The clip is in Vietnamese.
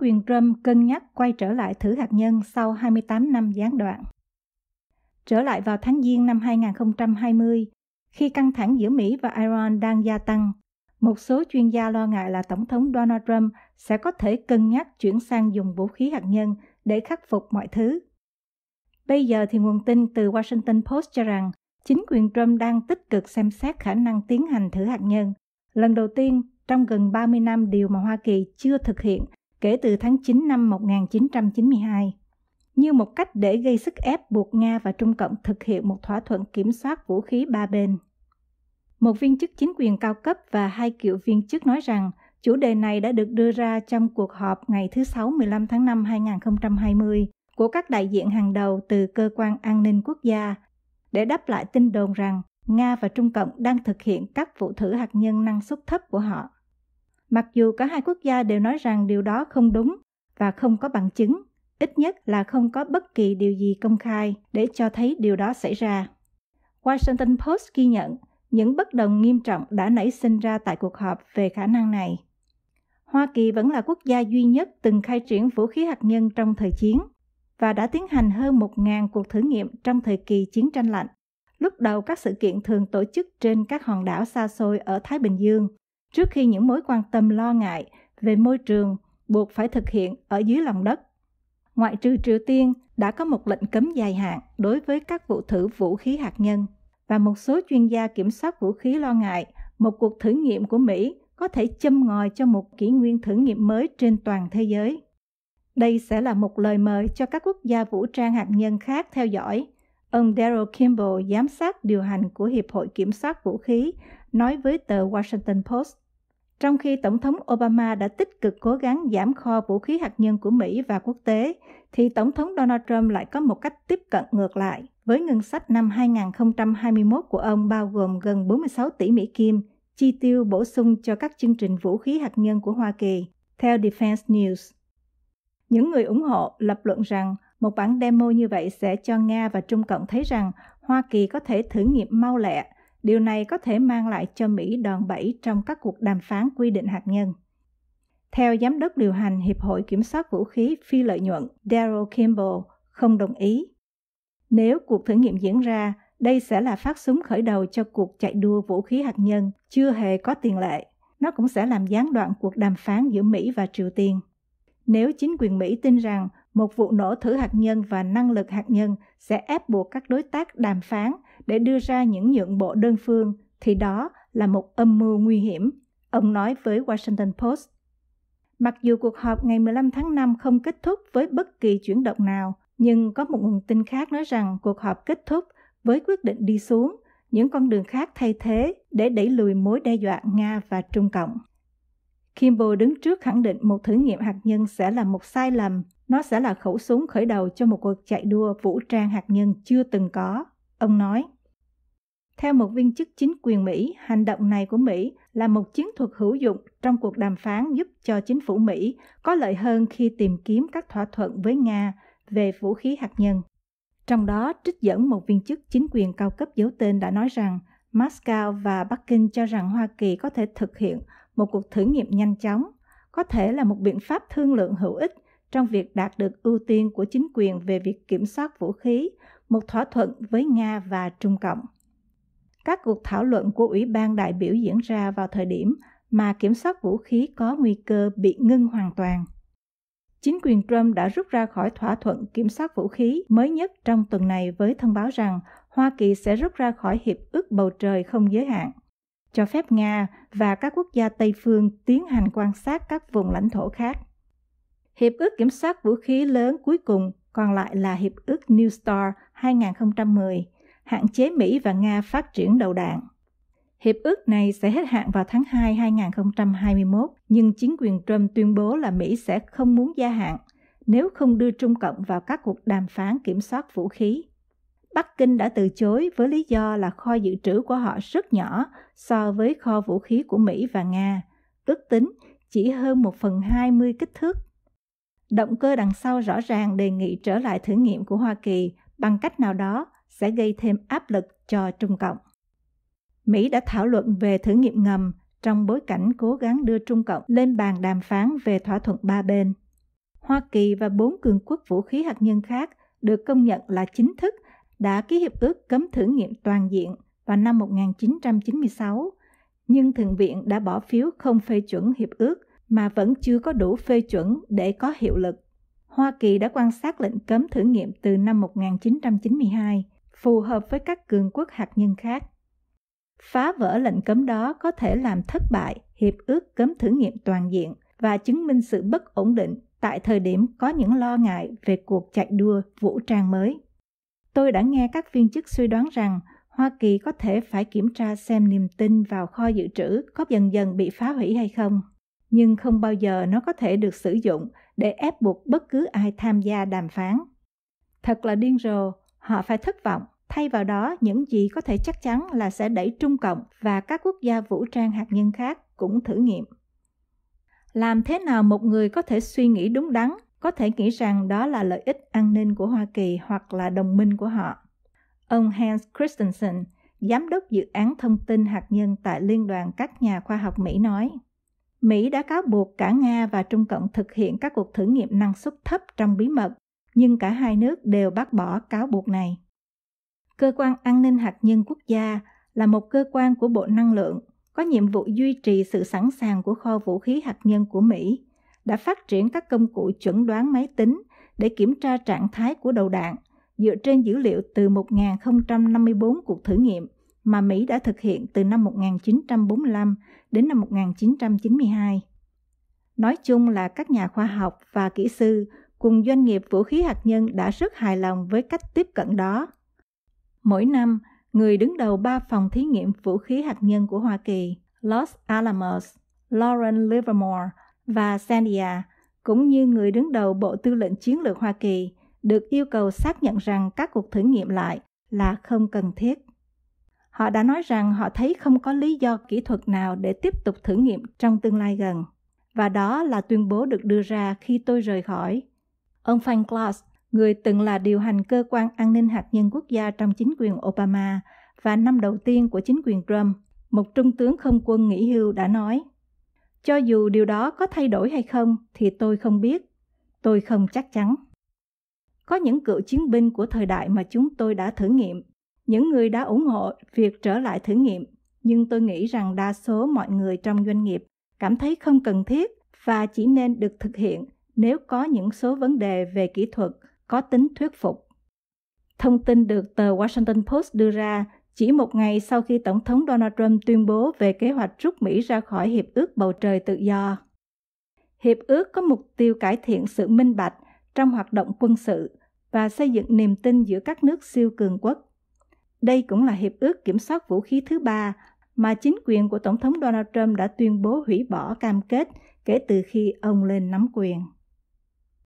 quyền Trump cân nhắc quay trở lại thử hạt nhân sau 28 năm gián đoạn. Trở lại vào tháng Giêng năm 2020, khi căng thẳng giữa Mỹ và Iran đang gia tăng, một số chuyên gia lo ngại là Tổng thống Donald Trump sẽ có thể cân nhắc chuyển sang dùng vũ khí hạt nhân để khắc phục mọi thứ. Bây giờ thì nguồn tin từ Washington Post cho rằng chính quyền Trump đang tích cực xem xét khả năng tiến hành thử hạt nhân, lần đầu tiên trong gần 30 năm điều mà Hoa Kỳ chưa thực hiện kể từ tháng 9 năm 1992 như một cách để gây sức ép buộc Nga và Trung Cộng thực hiện một thỏa thuận kiểm soát vũ khí ba bên. Một viên chức chính quyền cao cấp và hai cựu viên chức nói rằng chủ đề này đã được đưa ra trong cuộc họp ngày thứ Sáu 15 tháng 5 2020 của các đại diện hàng đầu từ Cơ quan An ninh Quốc gia để đáp lại tin đồn rằng Nga và Trung Cộng đang thực hiện các vụ thử hạt nhân năng suất thấp của họ mặc dù cả hai quốc gia đều nói rằng điều đó không đúng và không có bằng chứng, ít nhất là không có bất kỳ điều gì công khai để cho thấy điều đó xảy ra. Washington Post ghi nhận những bất đồng nghiêm trọng đã nảy sinh ra tại cuộc họp về khả năng này. Hoa Kỳ vẫn là quốc gia duy nhất từng khai triển vũ khí hạt nhân trong thời chiến và đã tiến hành hơn 1.000 cuộc thử nghiệm trong thời kỳ chiến tranh lạnh. Lúc đầu các sự kiện thường tổ chức trên các hòn đảo xa xôi ở Thái Bình Dương trước khi những mối quan tâm lo ngại về môi trường buộc phải thực hiện ở dưới lòng đất. Ngoại trừ Triều Tiên đã có một lệnh cấm dài hạn đối với các vụ thử vũ khí hạt nhân và một số chuyên gia kiểm soát vũ khí lo ngại một cuộc thử nghiệm của Mỹ có thể châm ngòi cho một kỷ nguyên thử nghiệm mới trên toàn thế giới. Đây sẽ là một lời mời cho các quốc gia vũ trang hạt nhân khác theo dõi. Ông Daryl Kimball, giám sát điều hành của Hiệp hội Kiểm soát Vũ khí, nói với tờ Washington Post trong khi Tổng thống Obama đã tích cực cố gắng giảm kho vũ khí hạt nhân của Mỹ và quốc tế, thì Tổng thống Donald Trump lại có một cách tiếp cận ngược lại, với ngân sách năm 2021 của ông bao gồm gần 46 tỷ Mỹ Kim, chi tiêu bổ sung cho các chương trình vũ khí hạt nhân của Hoa Kỳ, theo Defense News. Những người ủng hộ lập luận rằng một bản demo như vậy sẽ cho Nga và Trung Cộng thấy rằng Hoa Kỳ có thể thử nghiệm mau lẹ Điều này có thể mang lại cho Mỹ đòn bẩy trong các cuộc đàm phán quy định hạt nhân. Theo Giám đốc điều hành Hiệp hội Kiểm soát Vũ khí Phi lợi nhuận Daryl Kimball, không đồng ý. Nếu cuộc thử nghiệm diễn ra, đây sẽ là phát súng khởi đầu cho cuộc chạy đua vũ khí hạt nhân chưa hề có tiền lệ. Nó cũng sẽ làm gián đoạn cuộc đàm phán giữa Mỹ và Triều Tiên. Nếu chính quyền Mỹ tin rằng một vụ nổ thử hạt nhân và năng lực hạt nhân sẽ ép buộc các đối tác đàm phán để đưa ra những nhượng bộ đơn phương, thì đó là một âm mưu nguy hiểm, ông nói với Washington Post. Mặc dù cuộc họp ngày 15 tháng 5 không kết thúc với bất kỳ chuyển động nào, nhưng có một nguồn tin khác nói rằng cuộc họp kết thúc với quyết định đi xuống những con đường khác thay thế để đẩy lùi mối đe dọa Nga và Trung Cộng. Kimball đứng trước khẳng định một thử nghiệm hạt nhân sẽ là một sai lầm nó sẽ là khẩu súng khởi đầu cho một cuộc chạy đua vũ trang hạt nhân chưa từng có, ông nói. Theo một viên chức chính quyền Mỹ, hành động này của Mỹ là một chiến thuật hữu dụng trong cuộc đàm phán giúp cho chính phủ Mỹ có lợi hơn khi tìm kiếm các thỏa thuận với Nga về vũ khí hạt nhân. Trong đó, trích dẫn một viên chức chính quyền cao cấp giấu tên đã nói rằng Moscow và Bắc Kinh cho rằng Hoa Kỳ có thể thực hiện một cuộc thử nghiệm nhanh chóng, có thể là một biện pháp thương lượng hữu ích trong việc đạt được ưu tiên của chính quyền về việc kiểm soát vũ khí, một thỏa thuận với Nga và Trung Cộng. Các cuộc thảo luận của Ủy ban đại biểu diễn ra vào thời điểm mà kiểm soát vũ khí có nguy cơ bị ngưng hoàn toàn. Chính quyền Trump đã rút ra khỏi thỏa thuận kiểm soát vũ khí mới nhất trong tuần này với thông báo rằng Hoa Kỳ sẽ rút ra khỏi Hiệp ước Bầu trời không giới hạn, cho phép Nga và các quốc gia Tây phương tiến hành quan sát các vùng lãnh thổ khác. Hiệp ước kiểm soát vũ khí lớn cuối cùng còn lại là Hiệp ước New START 2010, hạn chế Mỹ và Nga phát triển đầu đạn. Hiệp ước này sẽ hết hạn vào tháng 2 2021, nhưng chính quyền Trump tuyên bố là Mỹ sẽ không muốn gia hạn nếu không đưa Trung Cộng vào các cuộc đàm phán kiểm soát vũ khí. Bắc Kinh đã từ chối với lý do là kho dự trữ của họ rất nhỏ so với kho vũ khí của Mỹ và Nga, ước tính chỉ hơn 1 phần 20 kích thước Động cơ đằng sau rõ ràng đề nghị trở lại thử nghiệm của Hoa Kỳ bằng cách nào đó sẽ gây thêm áp lực cho Trung Cộng. Mỹ đã thảo luận về thử nghiệm ngầm trong bối cảnh cố gắng đưa Trung Cộng lên bàn đàm phán về thỏa thuận ba bên. Hoa Kỳ và bốn cường quốc vũ khí hạt nhân khác được công nhận là chính thức đã ký hiệp ước cấm thử nghiệm toàn diện vào năm 1996, nhưng Thượng viện đã bỏ phiếu không phê chuẩn hiệp ước mà vẫn chưa có đủ phê chuẩn để có hiệu lực. Hoa Kỳ đã quan sát lệnh cấm thử nghiệm từ năm 1992, phù hợp với các cường quốc hạt nhân khác. Phá vỡ lệnh cấm đó có thể làm thất bại hiệp ước cấm thử nghiệm toàn diện và chứng minh sự bất ổn định tại thời điểm có những lo ngại về cuộc chạy đua vũ trang mới. Tôi đã nghe các viên chức suy đoán rằng Hoa Kỳ có thể phải kiểm tra xem niềm tin vào kho dự trữ có dần dần bị phá hủy hay không nhưng không bao giờ nó có thể được sử dụng để ép buộc bất cứ ai tham gia đàm phán. Thật là điên rồ, họ phải thất vọng. Thay vào đó, những gì có thể chắc chắn là sẽ đẩy Trung Cộng và các quốc gia vũ trang hạt nhân khác cũng thử nghiệm. Làm thế nào một người có thể suy nghĩ đúng đắn, có thể nghĩ rằng đó là lợi ích an ninh của Hoa Kỳ hoặc là đồng minh của họ? Ông Hans Christensen, giám đốc dự án thông tin hạt nhân tại Liên đoàn các nhà khoa học Mỹ nói. Mỹ đã cáo buộc cả Nga và Trung Cộng thực hiện các cuộc thử nghiệm năng suất thấp trong bí mật, nhưng cả hai nước đều bác bỏ cáo buộc này. Cơ quan An ninh Hạt nhân Quốc gia là một cơ quan của Bộ Năng lượng có nhiệm vụ duy trì sự sẵn sàng của kho vũ khí hạt nhân của Mỹ, đã phát triển các công cụ chuẩn đoán máy tính để kiểm tra trạng thái của đầu đạn dựa trên dữ liệu từ 1.054 cuộc thử nghiệm – mà Mỹ đã thực hiện từ năm 1945 đến năm 1992. Nói chung là các nhà khoa học và kỹ sư cùng doanh nghiệp vũ khí hạt nhân đã rất hài lòng với cách tiếp cận đó. Mỗi năm, người đứng đầu ba phòng thí nghiệm vũ khí hạt nhân của Hoa Kỳ, Los Alamos, Lauren Livermore và Sandia, cũng như người đứng đầu Bộ Tư lệnh Chiến lược Hoa Kỳ, được yêu cầu xác nhận rằng các cuộc thử nghiệm lại là không cần thiết. Họ đã nói rằng họ thấy không có lý do kỹ thuật nào để tiếp tục thử nghiệm trong tương lai gần. Và đó là tuyên bố được đưa ra khi tôi rời khỏi. Ông Frank Glass, người từng là điều hành cơ quan an ninh hạt nhân quốc gia trong chính quyền Obama và năm đầu tiên của chính quyền Trump, một trung tướng không quân nghỉ hưu đã nói, cho dù điều đó có thay đổi hay không thì tôi không biết, tôi không chắc chắn. Có những cựu chiến binh của thời đại mà chúng tôi đã thử nghiệm những người đã ủng hộ việc trở lại thử nghiệm, nhưng tôi nghĩ rằng đa số mọi người trong doanh nghiệp cảm thấy không cần thiết và chỉ nên được thực hiện nếu có những số vấn đề về kỹ thuật có tính thuyết phục. Thông tin được tờ Washington Post đưa ra chỉ một ngày sau khi Tổng thống Donald Trump tuyên bố về kế hoạch rút Mỹ ra khỏi Hiệp ước Bầu trời Tự do. Hiệp ước có mục tiêu cải thiện sự minh bạch trong hoạt động quân sự và xây dựng niềm tin giữa các nước siêu cường quốc đây cũng là hiệp ước kiểm soát vũ khí thứ ba mà chính quyền của Tổng thống Donald Trump đã tuyên bố hủy bỏ cam kết kể từ khi ông lên nắm quyền.